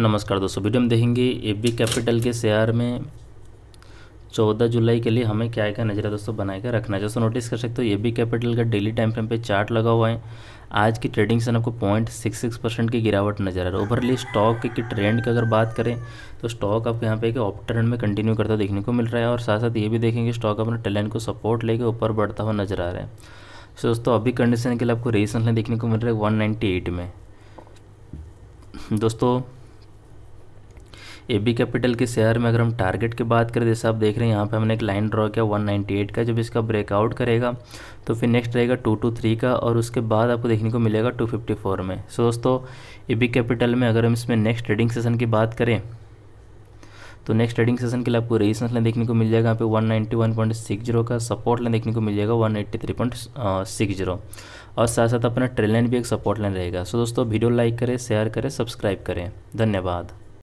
नमस्कार दोस्तों वीडियो में देखेंगे ए बी कैपिटल के शेयर में 14 जुलाई के लिए हमें क्या क्या नजरिया दोस्तों बनाए कर रखना है दोस्तों नोटिस कर सकते हो ए बी कैपिटल का डेली टाइम फ्रेम पे चार्ट लगा हुआ है आज की ट्रेडिंग से आपको पॉइंट सिक्स सिक्स परसेंट की गिरावट नजर आ रहा है ओवरली स्टॉक की ट्रेंड की अगर बात करें तो स्टॉक आपको यहाँ पे एक ऑप ट्रेंड में कंटिन्यू करता देखने को मिल रहा है और साथ साथ ये भी देखेंगे स्टॉक अपने टैलेंट को सपोर्ट लेके ऊपर बढ़ता हुआ नजर आ रहा है सो दोस्तों अभी कंडीशन के लिए आपको रिसेंटली देखने को मिल रहा है वन में दोस्तों ए बी कैपिटल के शेयर में अगर हम टारगेट की बात करें जैसे आप देख रहे हैं यहाँ पे हमने एक लाइन ड्रॉ किया 198 का जब इसका ब्रेकआउट करेगा तो फिर नेक्स्ट रहेगा 223 का और उसके बाद आपको देखने को मिलेगा 254 में सो दोस्तों ए बी कैपिटल में अगर हम इसमें नेक्स्ट ट्रेडिंग सेशन की बात करें तो नेक्स्ट ट्रेडिंग सेशन के लिए आपको रेजिस्टेंस लाइन देखने को मिल जाएगा यहाँ पे 191.60 का सपोर्ट लाइन देखने को मिल जाएगा 183.60 और साथ साथ अपना ट्रेल लाइन भी एक सपोर्ट लाइन रहेगा सो दोस्तों वीडियो लाइक करें शेयर करें सब्सक्राइब करें धन्यवाद